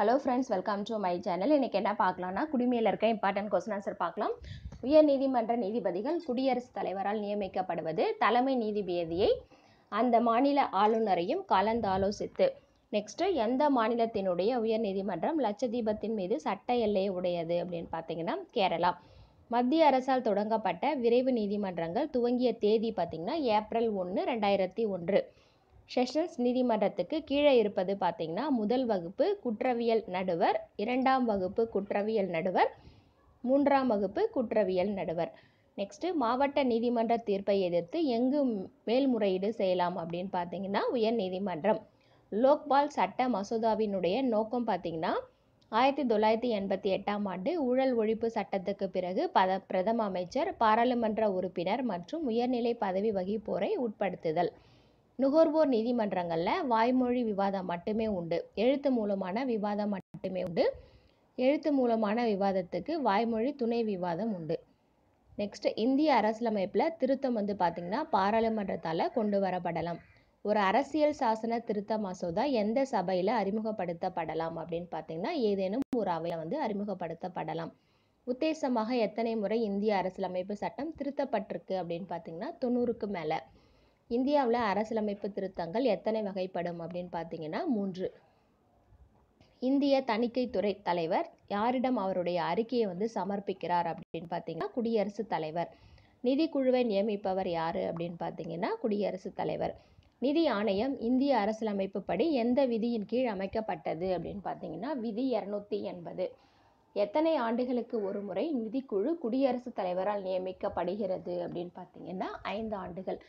hello friends welcome to my channel இன்றைக்கி என்ன பார்க்கலாம்னா குடிமையில் இருக்க இம்பார்ட்டன்ட் கொஸ்டின் ஆன்சர் பார்க்கலாம் உயர் நீதிமன்ற நீதிபதிகள் குடியரசுத் தலைவரால் நியமிக்கப்படுவது தலைமை நீதிபதியை அந்த மாநில ஆளுநரையும் கலந்தாலோசித்து நெக்ஸ்ட்டு எந்த மாநிலத்தினுடைய உயர் நீதிமன்றம் லட்சதீபத்தின் மீது சட்ட எல்லையை உடையது அப்படின்னு பார்த்தீங்கன்னா கேரளா மத்திய அரசால் தொடங்கப்பட்ட விரைவு நீதிமன்றங்கள் துவங்கிய தேதி பார்த்திங்கன்னா ஏப்ரல் ஒன்று ரெண்டாயிரத்தி ஒன்று செஷன்ஸ் நீதிமன்றத்துக்கு கீழே இருப்பது பார்த்தீங்கன்னா முதல் வகுப்பு குற்றவியல் நடுவர் இரண்டாம் வகுப்பு குற்றவியல் நடுவர் மூன்றாம் வகுப்பு குற்றவியல் நடுவர் நெக்ஸ்ட்டு மாவட்ட நீதிமன்ற தீர்ப்பை எதிர்த்து எங்கு மேல்முறையீடு செய்யலாம் அப்படின்னு பார்த்தீங்கன்னா உயர் நீதிமன்றம் லோக்பால் சட்ட மசோதாவினுடைய நோக்கம் பார்த்தீங்கன்னா ஆயிரத்தி தொள்ளாயிரத்தி எண்பத்தி எட்டாம் ஆண்டு ஊழல் ஒழிப்பு சட்டத்துக்கு பிறகு பத பிரதம அமைச்சர் பாராளுமன்ற உறுப்பினர் மற்றும் உயர்நிலை பதவி வகிப்போரை உட்படுத்துதல் நுகர்வோர் நீதிமன்றங்களில் வாய்மொழி விவாதம் மட்டுமே உண்டு எழுத்து மூலமான விவாதம் மட்டுமே உண்டு எழுத்து மூலமான விவாதத்துக்கு வாய்மொழி துணை விவாதம் உண்டு நெக்ஸ்ட்டு இந்திய அரசியலமைப்பில் திருத்தம் வந்து பார்த்திங்கன்னா பாராளுமன்றத்தால் கொண்டு வரப்படலாம் ஒரு அரசியல் சாசன திருத்த மசோதா எந்த சபையில் அறிமுகப்படுத்தப்படலாம் அப்படின்னு பார்த்தீங்கன்னா ஏதேனும் ஒரு அவையில் வந்து அறிமுகப்படுத்தப்படலாம் உத்தேசமாக எத்தனை முறை இந்திய அரசியலமைப்பு சட்டம் திருத்தப்பட்டிருக்கு அப்படின்னு பார்த்தீங்கன்னா தொண்ணூறுக்கு மேலே இந்தியாவில் அரசியலமைப்பு திருத்தங்கள் எத்தனை வகைப்படும் அப்படின்னு பார்த்தீங்கன்னா மூன்று இந்திய தணிக்கைத்துறை தலைவர் யாரிடம் அவருடைய அறிக்கையை வந்து சமர்ப்பிக்கிறார் அப்படின்னு பார்த்தீங்கன்னா குடியரசுத் தலைவர் நிதிக்குழுவை நியமிப்பவர் யார் அப்படின்னு பார்த்தீங்கன்னா குடியரசுத் தலைவர் நிதி ஆணையம் இந்திய அரசியலமைப்பு படி எந்த விதியின் கீழ் அமைக்கப்பட்டது அப்படின்னு பார்த்தீங்கன்னா விதி இரநூத்தி எண்பது எத்தனை ஆண்டுகளுக்கு ஒரு முறை நிதிக்குழு குடியரசுத் தலைவரால் நியமிக்கப்படுகிறது அப்படின்னு பார்த்தீங்கன்னா ஐந்து ஆண்டுகள்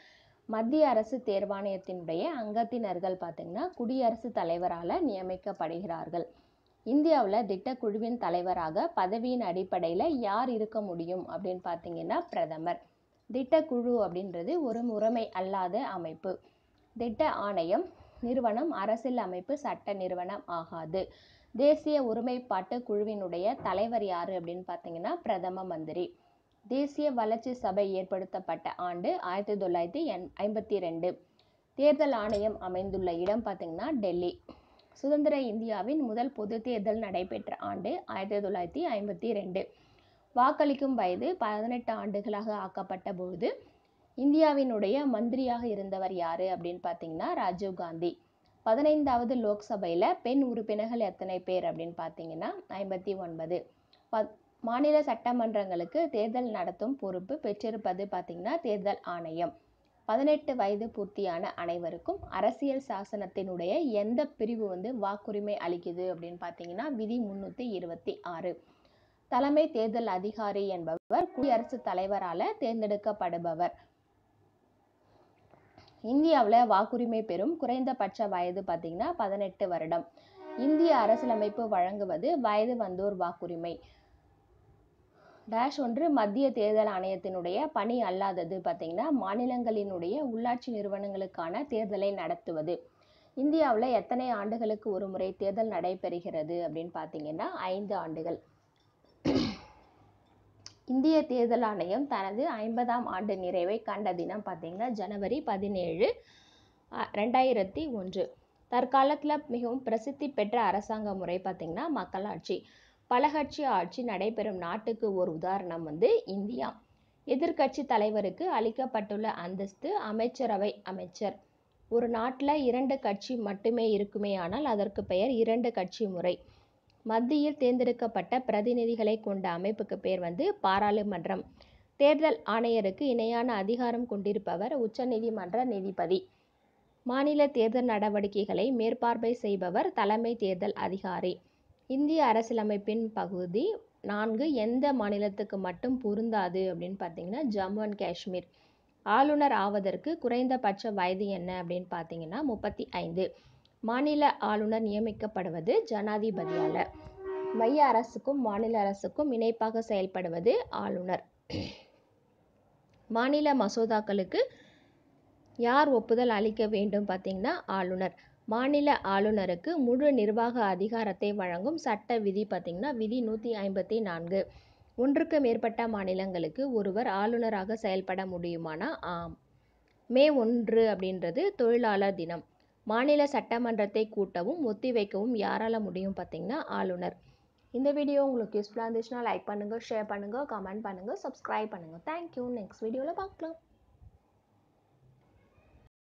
மத்திய அரசு தேர்வாணையத்தினுடைய அங்கத்தினர்கள் பார்த்திங்கன்னா குடியரசுத் தலைவரால் நியமிக்கப்படுகிறார்கள் இந்தியாவில் திட்டக்குழுவின் தலைவராக பதவியின் அடிப்படையில் யார் இருக்க முடியும் அப்படின்னு பார்த்தீங்கன்னா பிரதமர் திட்டக்குழு அப்படின்றது ஒரு முறைமை அல்லாத அமைப்பு திட்ட ஆணையம் நிறுவனம் அரசியல் அமைப்பு சட்ட நிறுவனம் ஆகாது தேசிய ஒருமைப்பாட்டு குழுவினுடைய தலைவர் யார் அப்படின்னு பார்த்தீங்கன்னா பிரதம மந்திரி தேசிய வளர்ச்சி சபை ஏற்படுத்தப்பட்ட ஆண்டு ஆயிரத்தி தொள்ளாயிரத்தி எண் ஐம்பத்தி ரெண்டு தேர்தல் ஆணையம் அமைந்துள்ள இடம் பார்த்திங்கன்னா டெல்லி சுதந்திர இந்தியாவின் முதல் பொது தேர்தல் நடைபெற்ற ஆண்டு ஆயிரத்தி தொள்ளாயிரத்தி ஐம்பத்தி ரெண்டு வாக்களிக்கும் வயது பதினெட்டு ஆண்டுகளாக ஆக்கப்பட்ட பொழுது இந்தியாவினுடைய மந்திரியாக இருந்தவர் யார் அப்படின்னு பார்த்தீங்கன்னா ராஜீவ் காந்தி பதினைந்தாவது லோக்சபையில் பெண் உறுப்பினர்கள் எத்தனை பேர் அப்படின்னு பார்த்தீங்கன்னா ஐம்பத்தி ஒன்பது பத் மாநில சட்டமன்றங்களுக்கு தேர்தல் நடத்தும் பொறுப்பு பெற்றிருப்பது பார்த்திங்கன்னா தேர்தல் ஆணையம் பதினெட்டு வயது பூர்த்தியான அனைவருக்கும் அரசியல் சாசனத்தினுடைய எந்த பிரிவு வந்து வாக்குரிமை அளிக்குது அப்படின்னு பார்த்தீங்கன்னா விதி முன்னூற்றி இருபத்தி ஆறு தலைமை தேர்தல் அதிகாரி என்பவர் குடியரசுத் தலைவரால் தேர்ந்தெடுக்கப்படுபவர் இந்தியாவில் வாக்குரிமை பெறும் குறைந்தபட்ச வயது பார்த்தீங்கன்னா பதினெட்டு வருடம் இந்திய அரசியலமைப்பு வழங்குவது வயது வந்தோர் வாக்குரிமை டேஷ் ஒன்று மத்திய தேர்தல் ஆணையத்தினுடைய பணி அல்லாதது பார்த்தீங்கன்னா மாநிலங்களினுடைய உள்ளாட்சி நிறுவனங்களுக்கான தேர்தலை நடத்துவது இந்தியாவில் எத்தனை ஆண்டுகளுக்கு ஒரு முறை தேர்தல் நடைபெறுகிறது அப்படின்னு பார்த்தீங்கன்னா ஐந்து ஆண்டுகள் இந்திய தேர்தல் ஆணையம் தனது ஐம்பதாம் ஆண்டு நிறைவை கண்ட தினம் பார்த்தீங்கன்னா ஜனவரி பதினேழு ரெண்டாயிரத்தி ஒன்று தற்காலத்தில் மிகவும் பிரசித்தி பெற்ற அரசாங்க முறை பார்த்திங்கன்னா மக்களாட்சி பலகட்சி ஆட்சி நடைபெறும் நாட்டுக்கு ஒரு உதாரணம் வந்து இந்தியா எதிர்கட்சி தலைவருக்கு அளிக்கப்பட்டுள்ள அந்தஸ்து அமைச்சரவை அமைச்சர் ஒரு நாட்டில் இரண்டு கட்சி மட்டுமே இருக்குமே ஆனால் அதற்கு பெயர் இரண்டு கட்சி முறை மத்தியில் தேர்ந்தெடுக்கப்பட்ட பிரதிநிதிகளை கொண்ட அமைப்புக்கு பேர் வந்து பாராளுமன்றம் தேர்தல் ஆணையருக்கு இணையான அதிகாரம் கொண்டிருப்பவர் உச்சநீதிமன்ற நீதிபதி மாநில தேர்தல் நடவடிக்கைகளை மேற்பார்வை செய்பவர் தலைமை தேர்தல் அதிகாரி இந்திய அரசியலமைப்பின் பகுதி நான்கு எந்த மாநிலத்துக்கு மட்டும் பொருந்தாது அப்படின்னு பார்த்தீங்கன்னா ஜம்மு அண்ட் காஷ்மீர் ஆளுநர் ஆவதற்கு குறைந்தபட்ச வயது என்ன அப்படின்னு பார்த்தீங்கன்னா முப்பத்தி ஐந்து மாநில ஆளுநர் நியமிக்கப்படுவது ஜனாதிபதியால் மைய அரசுக்கும் மாநில அரசுக்கும் இணைப்பாக செயல்படுவது ஆளுநர் மாநில மசோதாக்களுக்கு யார் ஒப்புதல் அளிக்க வேண்டும் பார்த்தீங்கன்னா ஆளுநர் மாநில ஆளுநருக்கு முழு நிர்வாக அதிகாரத்தை வழங்கும் சட்ட விதி பார்த்திங்கன்னா விதி நூற்றி ஐம்பத்தி நான்கு ஒன்றுக்கு மேற்பட்ட மாநிலங்களுக்கு ஒருவர் ஆளுநராக செயல்பட முடியுமானா ஆம் மே ஒன்று அப்படின்றது தொழிலாளர் தினம் மாநில சட்டமன்றத்தை கூட்டவும் ஒத்திவைக்கவும் யாரால் முடியும் பார்த்திங்கன்னா ஆளுநர் இந்த வீடியோ உங்களுக்கு யூஸ்ஃபுல்லாக இருந்துச்சுன்னா லைக் பண்ணுங்கள் ஷேர் பண்ணுங்கள் கமெண்ட் பண்ணுங்கள் சப்ஸ்கிரைப் பண்ணுங்கள் தேங்க்யூ நெக்ஸ்ட் வீடியோவில் பார்க்கலாம்